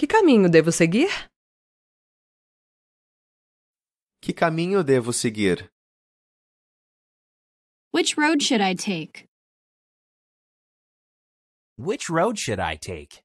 Que caminho devo seguir? Que caminho devo seguir? Which road should I take? Which road should I take?